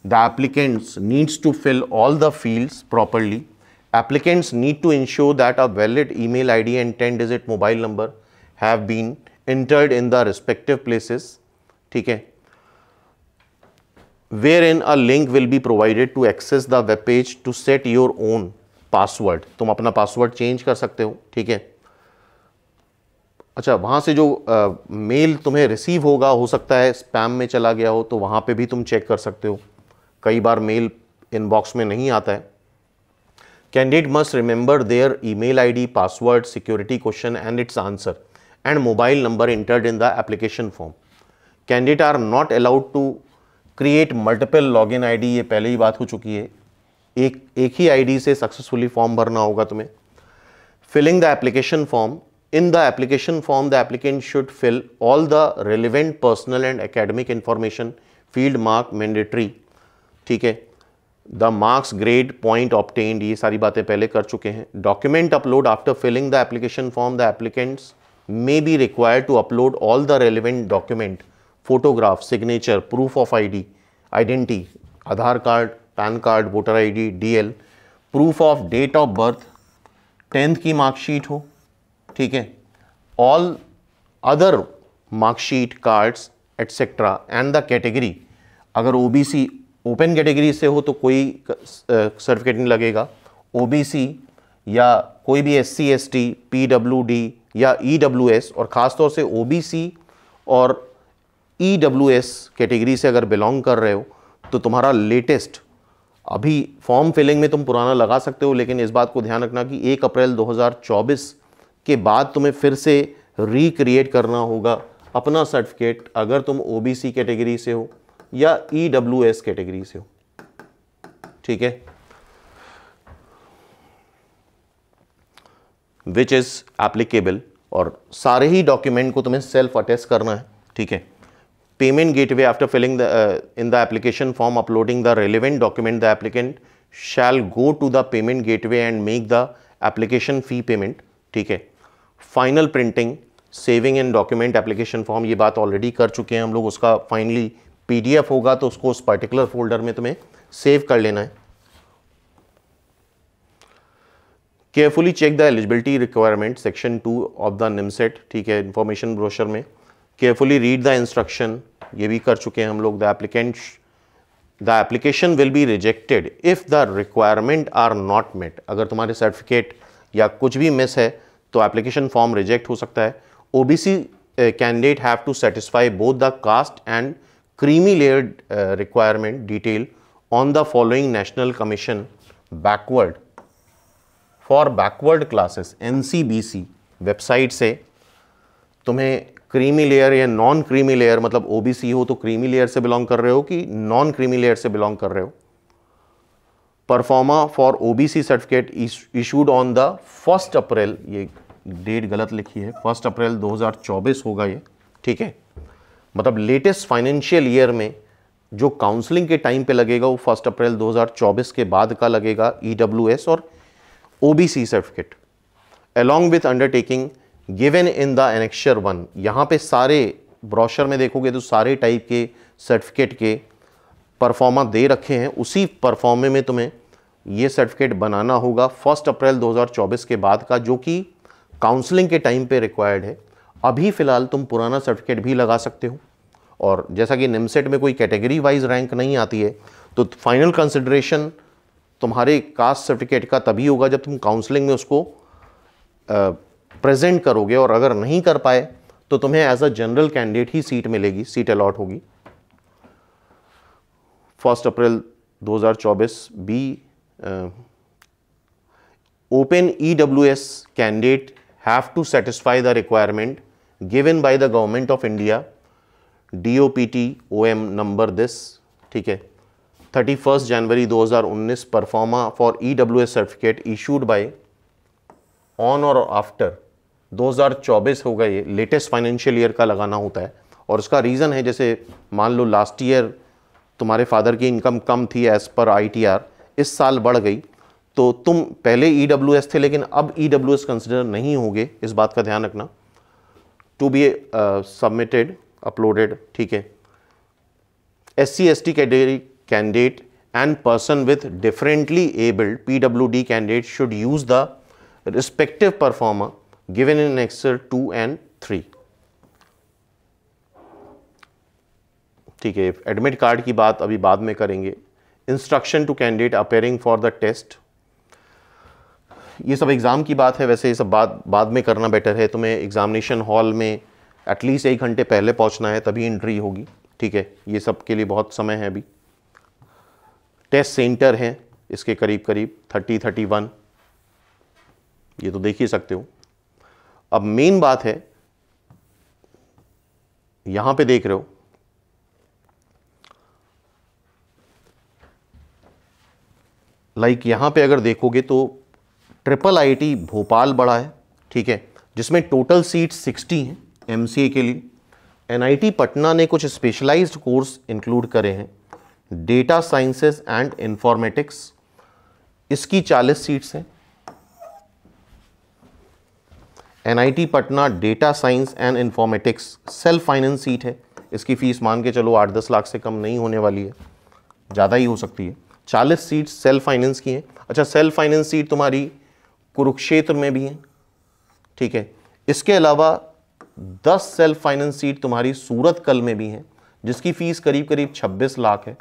the applicants needs to fill all the fields properly Applicants need to ensure that a valid email ID and 10 digit mobile number have been entered in the respective places. theek hai wherein a link will be provided to access the web page to set your own password. tum apna password change kar sakte ho theek hai अच्छा वहाँ से जो आ, mail तुम्हें receive होगा हो सकता है spam में चला गया हो तो वहाँ पे भी तुम चेक कर सकते हो कई बार मेल इनबॉक्स में नहीं आता है candidate must remember their email I D password security question and its answer and mobile number entered in the application form candidate are not allowed to create multiple log in I D ये पहले ही बात हो चुकी है एक एक ही आई डी से सक्सेसफुली फॉर्म भरना होगा तुम्हें filling the application form in the application form the applicant should fill all the relevant personal and academic information field mark mandatory ठीक है the marks grade point obtained ये सारी बातें पहले कर चुके हैं document upload after filling the application form the applicants may be required to upload all the relevant document photograph signature proof of I D identity Aadhaar card PAN card voter I D D L proof of date of birth tenth की marksheet हो ठीक है all other marksheet cards etcetera and the category अगर O B C open category से हो तो कोई certificate नहीं लगेगा ओबीसी या कोई भी S C S T P W D या ई डब्ल्यू एस और ख़ासतौर से ओ बी सी और ई e एस कैटेगरी से अगर बिलोंग कर रहे हो तो तुम्हारा लेटेस्ट अभी फॉर्म फिलिंग में तुम पुराना लगा सकते हो लेकिन इस बात को ध्यान रखना कि एक अप्रैल 2024 के बाद तुम्हें फिर से रिक्रिएट करना होगा अपना सर्टिफिकेट अगर तुम ओबीसी कैटेगरी से हो या ई डब्ल्यू एस कैटेगरी से हो ठीक है विच इज एप्लीकेबल और सारे ही डॉक्यूमेंट को तुम्हें सेल्फ अटेस्ट करना है ठीक है payment gateway after filling the in the application form uploading the relevant document the applicant shall go to the payment gateway and make the application fee payment ठीक है final printing saving in document application form ये बात already कर चुके हैं हम लोग उसका फाइनली पीडीएफ होगा तो उसको उस पर्टिकुलर फोल्डर में तुम्हें सेव कर लेना है carefully check the eligibility requirement section two of the NIMCET ठीक है इन्फॉर्मेशन ब्रोशर में केयरफुली रीड द इंस्ट्रक्शन ये भी कर चुके हैं हम लोग the applicant the application will be rejected if the requirement are not met अगर तुम्हारे सर्टिफिकेट या कुछ भी मिस है तो एप्लीकेशन फॉर्म रिजेक्ट हो सकता है O B C candidate have to satisfy both the caste and creamy layered uh, requirement detail on the following National Commission backward for backward classes NCBC website से तुम्हें creamy layer या non creamy layer मतलब OBC हो तो creamy layer से belong कर रहे हो कि नॉन क्रीमी लेयर से बिलोंग कर रहे हो proforma for OBC certificate issued on the first April ये डेट गलत लिखी है फर्स्ट अप्रैल 2024 होगा ये ठीक है मतलब लेटेस्ट फाइनेंशियल ईयर में जो काउंसलिंग के टाइम पे लगेगा वो फर्स्ट अप्रैल 2024 के बाद का लगेगा ई e और C certificate along with undertaking given in the annexure one यहाँ पे सारे ब्रोशर में देखोगे तो सारे टाइप के सर्टिफिकेट के परफॉर्मा दे रखे हैं उसी परफॉर्मे में तुम्हें ये सर्टिफिकेट बनाना होगा फर्स्ट अप्रैल 2024 के बाद का जो कि काउंसलिंग के टाइम पे रिक्वायर्ड है अभी फ़िलहाल तुम पुराना सर्टिफिकेट भी लगा सकते हो और जैसा कि निमसेट e में कोई कैटेगरी वाइज रैंक नहीं आती है तो फाइनल कंसिड्रेशन तुम्हारे कास्ट सर्टिफिकेट का तभी होगा जब तुम काउंसलिंग में उसको प्रेजेंट करोगे और अगर नहीं कर पाए तो तुम्हें एज अ जनरल कैंडिडेट ही सीट मिलेगी सीट अलॉट होगी first April 2024 be open E W S candidate have to satisfy the requirement the government of India D O P T O M number this ठीक है thirty first January 2019 proforma for E W S certificate issued by on or after 2024 होगा ये latest financial year का लगाना होता है और उसका रीज़न है जैसे मान लो लास्ट ईयर तुम्हारे फादर की इनकम कम थी एज़ पर आईटीआर इस साल बढ़ गई तो तुम पहले ई e थे लेकिन अब ई e कंसीडर नहीं होगे इस बात का ध्यान रखना टू बी सबमिटेड अपलोडेड ठीक है S C S T category candidate and person with differently abled P W D candidate should use the respective performer given in एक्सर टू एंड थ्री ठीक है एडमिट कार्ड की बात अभी बाद में करेंगे instruction to candidate appearing for the test ये सब एग्ज़ाम की बात है वैसे ये सब बाद बाद में करना बेटर है तुम्हें एग्ज़ामिनेशन हॉल में एटलीस्ट एक घंटे पहले पहुंचना है तभी एंट्री होगी ठीक है ये सब के लिए बहुत समय है अभी टेस्ट सेंटर हैं इसके करीब करीब थर्टी थर्टी वन ये तो देख ही सकते हो अब मेन बात है यहाँ पे देख रहे हो लाइक like यहाँ पे अगर देखोगे तो ट्रिपल आईटी भोपाल बड़ा है ठीक है जिसमें टोटल सीट 60 हैं एमसीए के लिए एनआईटी पटना ने कुछ स्पेशलाइज्ड कोर्स इंक्लूड करे हैं डेटा साइंसेस एंड इंफॉर्मेटिक्स इसकी 40 सीट्स हैं NIT Patna data science and informatics self finance seat है इसकी फीस मान के चलो आठ दस लाख से कम नहीं होने वाली है ज़्यादा ही हो सकती है चालीस सीट सेल्फ फाइनेंस की हैं अच्छा सेल्फ फाइनेंस सीट तुम्हारी कुरुक्षेत्र में भी हैं ठीक है इसके अलावा 10 सेल्फ फाइनेंस सीट तुम्हारी सूरत कल में भी हैं जिसकी फीस करीब करीब 26 लाख है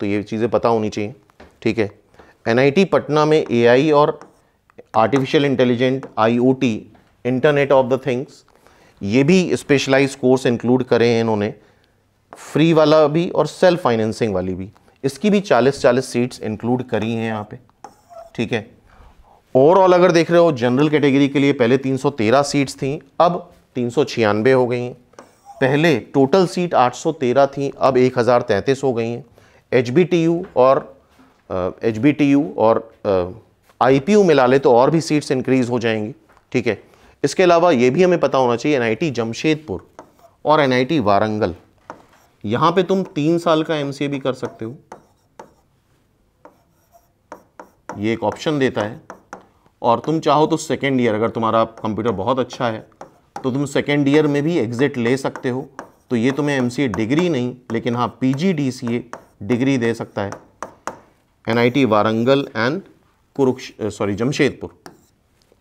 तो ये चीज़ें पता होनी चाहिए ठीक है एनआईटी पटना में एआई और artificial intelligent IoT internet of the things ये भी स्पेशलाइज कोर्स इंक्लूड करे हैं इन्होंने फ्री वाला भी और सेल्फ फाइनेंसिंग वाली भी इसकी भी 40-40 सीट्स इंक्लूड करी हैं यहाँ पे ठीक है ओवरऑल अगर देख रहे हो जनरल कैटेगरी के लिए पहले 313 सीट्स थी अब तीन हो गई हैं पहले टोटल सीट 813 थी अब एक हो गई हैं एच और एच uh, और आई uh, मिला ले तो और भी सीट्स इंक्रीज़ हो जाएंगी ठीक है इसके अलावा ये भी हमें पता होना चाहिए एन जमशेदपुर और एन वारंगल यहाँ पे तुम तीन साल का एम भी कर सकते हो ये एक ऑप्शन देता है और तुम चाहो तो सेकेंड ईयर अगर तुम्हारा कंप्यूटर बहुत अच्छा है तो तुम सेकेंड ईयर में भी एग्ज़िट ले सकते हो तो ये तुम्हें एम डिग्री नहीं लेकिन हाँ पी डिग्री दे सकता है एन वारंगल एंड कुरुक्ष सॉरी जमशेदपुर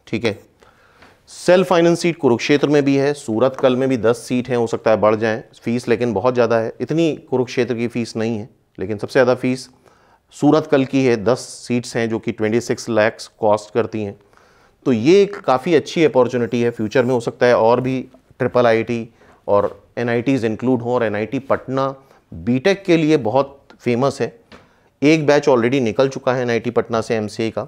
ठीक है सेल्फ फाइनेंस सीट कुरुक्षेत्र में भी है सूरत कल में भी 10 सीट हैं हो सकता है बढ़ जाएं फीस लेकिन बहुत ज़्यादा है इतनी कुरुक्षेत्र की फ़ीस नहीं है लेकिन सबसे ज़्यादा फीस सूरत कल की है दस सीट्स हैं जो कि ट्वेंटी सिक्स लैक्स कॉस्ट करती हैं तो ये एक काफ़ी अच्छी अपॉर्चुनिटी है फ्यूचर में हो सकता है और भी ट्रिपल आई और एन इंक्लूड हों और एन पटना बी के लिए बहुत फेमस है एक बैच ऑलरेडी निकल चुका है एन पटना से एम का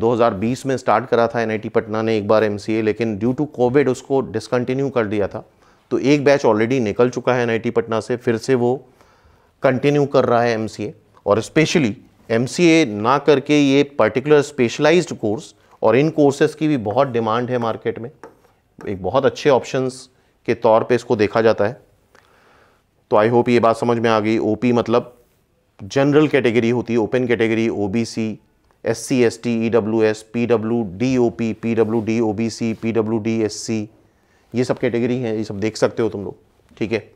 2020 में स्टार्ट करा था एन पटना ने एक बार एम लेकिन ड्यू टू कोविड उसको डिसकंटिन्यू कर दिया था तो एक बैच ऑलरेडी निकल चुका है एन पटना से फिर से वो कंटिन्यू कर रहा है एम और स्पेशली एम ना करके ये पर्टिकुलर स्पेशलाइज्ड कोर्स और इन कोर्सेज़ की भी बहुत डिमांड है मार्केट में एक बहुत अच्छे ऑप्शंस के तौर पे इसको देखा जाता है तो आई होप ये बात समझ में आ गई ओपी मतलब जनरल कैटेगरी होती है open category OBC S C S T E W S P W D O P P W D O B C P W D S C ये सब कैटेगरी हैं ये सब देख सकते हो तुम लोग ठीक है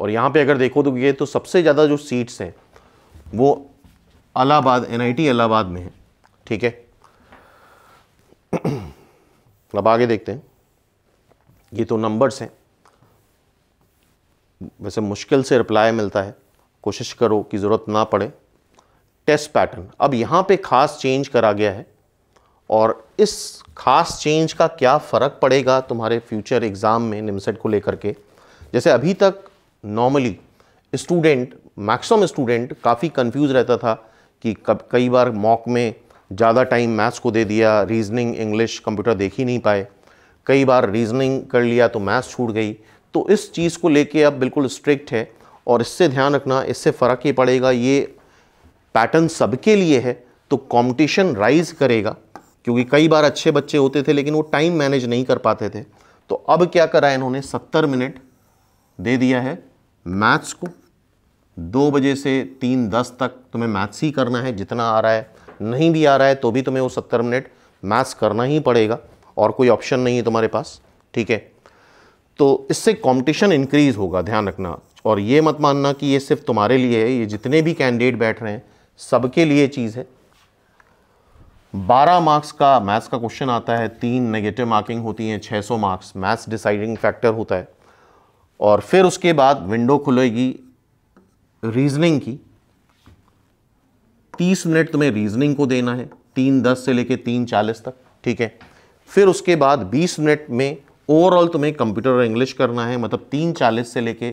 और यहाँ पे अगर देखो तो ये तो सबसे ज़्यादा जो सीट्स हैं वो अलाहाबाद एनआईटी अलाहाबाद में है ठीक है अब आगे देखते हैं ये तो नंबर्स हैं वैसे मुश्किल से रिप्लाई मिलता है कोशिश करो कि ज़रूरत ना पड़े टेस्ट पैटर्न अब यहाँ पे ख़ास चेंज करा गया है और इस ख़ास चेंज का क्या फ़र्क पड़ेगा तुम्हारे फ्यूचर एग्ज़ाम में निमसेट e को लेकर के जैसे अभी तक नॉर्मली स्टूडेंट मैक्सिमम स्टूडेंट काफ़ी कंफ्यूज रहता था कि कब कई बार मॉक में ज़्यादा टाइम मैथ्स को दे दिया रीजनिंग इंग्लिश कंप्यूटर देख ही नहीं पाए कई बार रीजनिंग कर लिया तो मैथ्स छूट गई तो इस चीज़ को लेके अब बिल्कुल स्ट्रिक्ट है और इससे ध्यान रखना इससे फ़र्क ये पड़ेगा ये पैटर्न सबके लिए है तो कंपटीशन राइज करेगा क्योंकि कई बार अच्छे बच्चे होते थे लेकिन वो टाइम मैनेज नहीं कर पाते थे तो अब क्या करा इन्होंने सत्तर मिनट दे दिया है मैथ्स को दो बजे से तीन दस तक तुम्हें मैथ्स ही करना है जितना आ रहा है नहीं भी आ रहा है तो भी तुम्हें वो सत्तर मिनट मैथ्स करना ही पड़ेगा और कोई ऑप्शन नहीं है तुम्हारे पास ठीक है तो इससे कंपटीशन इंक्रीज होगा ध्यान रखना और ये मत मानना कि ये सिर्फ तुम्हारे लिए है ये जितने भी कैंडिडेट बैठ रहे हैं सबके लिए चीज़ है बारह मार्क्स का मैथ्स का क्वेश्चन आता है तीन नेगेटिव मार्किंग होती है 600 मार्क्स मैथ्स डिसाइडिंग फैक्टर होता है और फिर उसके बाद विंडो खुलेगी रीजनिंग की तीस मिनट तुम्हें रीजनिंग को देना है तीन दस से लेके तीन चालीस तक ठीक है फिर उसके बाद बीस मिनट में ओवरऑल तुम्हें कंप्यूटर और इंग्लिश करना है मतलब तीन चालीस से लेके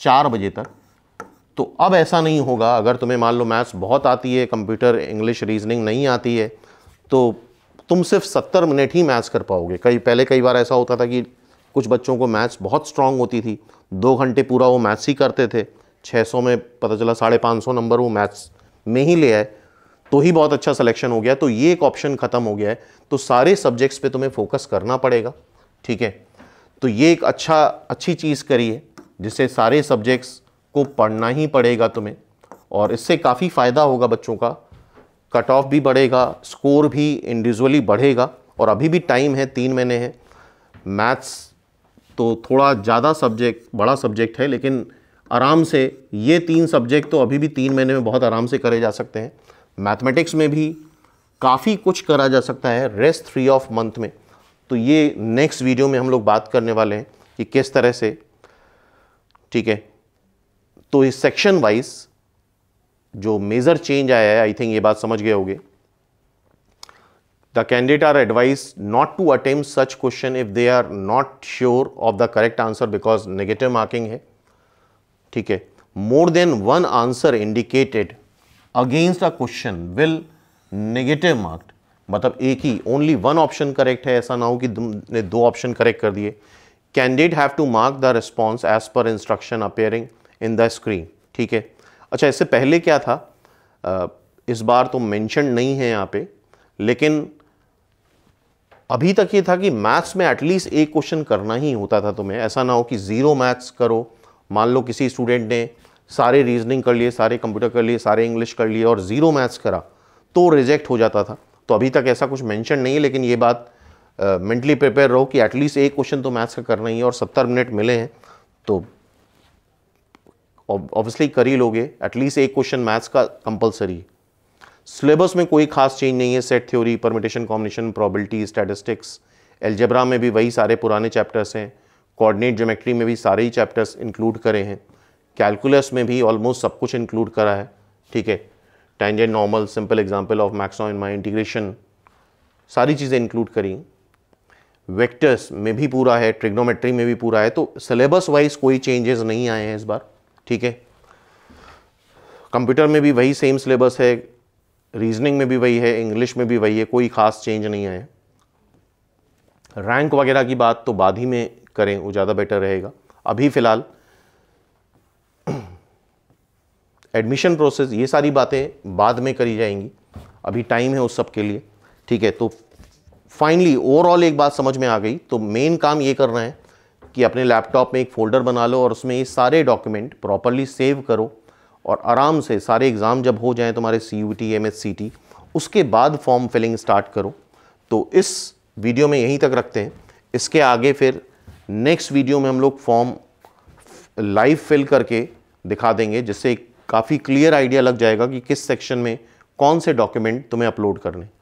चार बजे तक तो अब ऐसा नहीं होगा अगर तुम्हें मान लो मैथ्स बहुत आती है कंप्यूटर इंग्लिश रीजनिंग नहीं आती है तो तुम सिर्फ सत्तर मिनट ही मैथ्स कर पाओगे कई पहले कई बार ऐसा होता था कि कुछ बच्चों को मैथ्स बहुत स्ट्रांग होती थी दो घंटे पूरा वो मैथ्स ही करते थे 600 में पता चला साढ़े पाँच सौ नंबर वो मैथ्स में ही ले आए तो ही बहुत अच्छा सिलेक्शन हो गया तो ये एक ऑप्शन ख़त्म हो गया है तो सारे सब्जेक्ट्स पे तुम्हें फोकस करना पड़ेगा ठीक है तो ये एक अच्छा अच्छी चीज़ करी है जिससे सारे सब्जेक्ट्स को पढ़ना ही पड़ेगा तुम्हें और इससे काफ़ी फ़ायदा होगा बच्चों का कट ऑफ भी बढ़ेगा स्कोर भी इंडिविजुअली बढ़ेगा और अभी भी टाइम है तीन महीने हैं मैथ्स तो थोड़ा ज़्यादा सब्जेक्ट बड़ा सब्जेक्ट है लेकिन आराम से ये तीन सब्जेक्ट तो अभी भी तीन महीने में बहुत आराम से करे जा सकते हैं मैथमेटिक्स में भी काफ़ी कुछ करा जा सकता है रेस्ट फ्री ऑफ मंथ में तो ये नेक्स्ट वीडियो में हम लोग बात करने वाले हैं कि किस तरह से ठीक है तो इस सेक्शन वाइज जो मेज़र चेंज आया है आई थिंक ये बात समझ गए होगे The candidate are advised not to attempt such question if they are not sure of the correct answer because negative marking है ठीक है more than one answer indicated against a question will negative marked मतलब एक ही only one option correct है ऐसा ना हो कि ने दो ऑप्शन करेक्ट कर दिए candidate have to mark the response as per instruction appearing in the screen ठीक है अच्छा इससे पहले क्या था इस बार तो मेंशन नहीं है यहाँ पे लेकिन अभी तक ये था कि मैथ्स में एटलीस्ट एक क्वेश्चन करना ही होता था तुम्हें ऐसा ना हो कि ज़ीरो मैथ्स करो मान लो किसी स्टूडेंट ने सारे रीजनिंग कर लिए सारे कंप्यूटर कर लिए सारे इंग्लिश कर लिए और ज़ीरो मैथ्स करा तो रिजेक्ट हो जाता था तो अभी तक ऐसा कुछ मैंशन नहीं है लेकिन ये बात मेंटली प्रिपेयर रहो कि एटलीस्ट एक क्वेश्चन तो मैथ्स का करना ही है और सत्तर मिनट मिले हैं तो ऑब्वियसली कर ही लोगे एटलीस्ट एक क्वेश्चन मैथ्स का कंपलसरी है सिलेबस में कोई खास चेंज नहीं है set theory permutation combination probability statistics algebra में भी वही सारे पुराने चैप्टर्स हैं कोऑर्डिनेट ज्योमेट्री में भी सारे ही चैप्टर्स इंक्लूड करे हैं कैलकुलस में भी ऑलमोस्ट सब कुछ इंक्लूड करा है ठीक है tangent normal simple example of मैक्सॉन इन माई इंटीग्रेशन सारी चीज़ें इंक्लूड करी वेक्टर्स में भी पूरा है ट्रिग्नोमेट्री में भी पूरा है तो सिलेबस वाइज कोई चेंजेस नहीं आए हैं इस बार ठीक है कंप्यूटर में भी वही सेम सिलेबस है रीजनिंग में भी वही है इंग्लिश में भी वही है कोई ख़ास चेंज नहीं है रैंक वगैरह की बात तो बाद ही में करें वो ज़्यादा बेटर रहेगा अभी फ़िलहाल एडमिशन प्रोसेस ये सारी बातें बाद में करी जाएंगी अभी टाइम है उस सब के लिए ठीक है तो फाइनली ओवरऑल एक बात समझ में आ गई तो मेन काम ये करना है कि अपने लैपटॉप में एक फ़ोल्डर बना लो और उसमें ये सारे डॉक्यूमेंट प्रॉपरली सेव करो और आराम से सारे एग्ज़ाम जब हो जाएँ तुम्हारे C U T M S C T उसके बाद फॉर्म फिलिंग स्टार्ट करो तो इस वीडियो में यहीं तक रखते हैं इसके आगे फिर नेक्स्ट वीडियो में हम लोग फॉर्म लाइव फिल करके दिखा देंगे जिससे काफ़ी क्लियर आइडिया लग जाएगा कि किस सेक्शन में कौन से डॉक्यूमेंट तुम्हें अपलोड करने